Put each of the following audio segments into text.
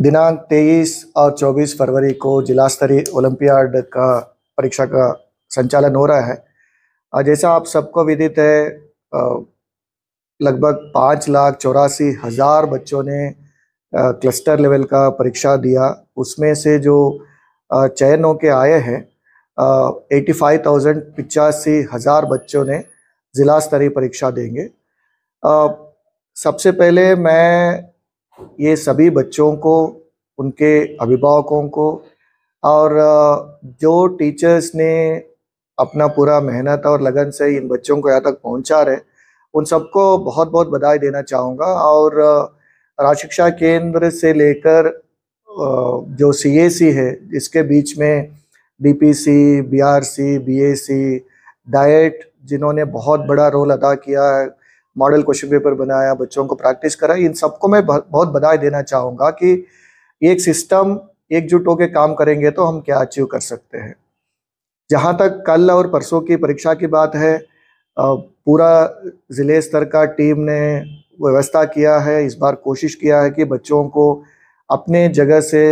दिनांक 23 और 24 फरवरी को जिला स्तरीय ओलंपियाड का परीक्षा का संचालन हो रहा है और जैसा आप सबको विदित है लगभग पाँच लाख चौरासी हज़ार बच्चों ने क्लस्टर लेवल का परीक्षा दिया उसमें से जो चयन के आए हैं एटी फाइव थाउजेंड पिचासी हज़ार बच्चों ने ज़िला स्तरीय परीक्षा देंगे सबसे पहले मैं ये सभी बच्चों को उनके अभिभावकों को और जो टीचर्स ने अपना पूरा मेहनत और लगन से इन बच्चों को यहाँ तक पहुँचा रहे उन सबको बहुत बहुत बधाई देना चाहूँगा और राज शिक्षा केंद्र से लेकर जो सीएसी है इसके बीच में डीपीसी बीआरसी बीएसी डाइट जिन्होंने बहुत बड़ा रोल अदा किया है मॉडल क्वेश्चन पेपर बनाया बच्चों को प्रैक्टिस कराई इन सबको मैं बहुत बधाई देना चाहूँगा कि एक सिस्टम एकजुट होकर काम करेंगे तो हम क्या अचीव कर सकते हैं जहाँ तक कल और परसों की परीक्षा की बात है पूरा ज़िले स्तर का टीम ने व्यवस्था किया है इस बार कोशिश किया है कि बच्चों को अपने जगह से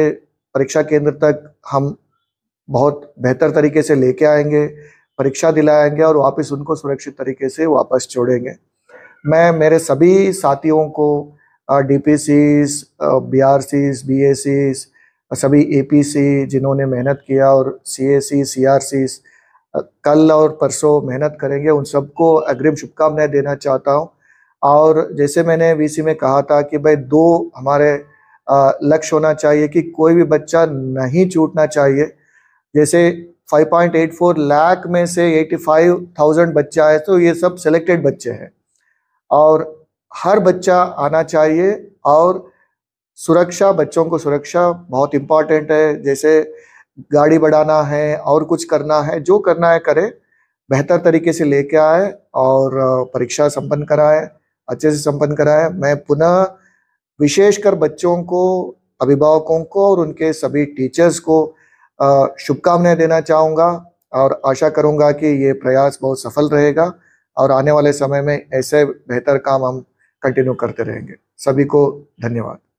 परीक्षा केंद्र तक हम बहुत बेहतर तरीके से लेके आएंगे परीक्षा दिलाएंगे और वापस उनको सुरक्षित तरीके से वापस छोड़ेंगे मैं मेरे सभी साथियों को D P Cs B R Cs B A Cs सभी ए पी सी जिन्होंने मेहनत किया और सी ए सी सी आर सीस कल और परसों मेहनत करेंगे उन सबको अग्रिम शुभकामनाएं देना चाहता हूं और जैसे मैंने वीसी में कहा था कि भाई दो हमारे लक्ष्य होना चाहिए कि कोई भी बच्चा नहीं छूटना चाहिए जैसे 5.84 लाख में से 85,000 बच्चा है तो ये सब सिलेक्टेड बच्चे हैं और हर बच्चा आना चाहिए और सुरक्षा बच्चों को सुरक्षा बहुत इम्पॉर्टेंट है जैसे गाड़ी बढ़ाना है और कुछ करना है जो करना है करे बेहतर तरीके से लेके आए और परीक्षा संपन्न कराए अच्छे से संपन्न कराए मैं पुनः विशेषकर बच्चों को अभिभावकों को और उनके सभी टीचर्स को शुभकामनाएं देना चाहूँगा और आशा करूँगा कि ये प्रयास बहुत सफल रहेगा और आने वाले समय में ऐसे बेहतर काम हम कंटिन्यू करते रहेंगे सभी को धन्यवाद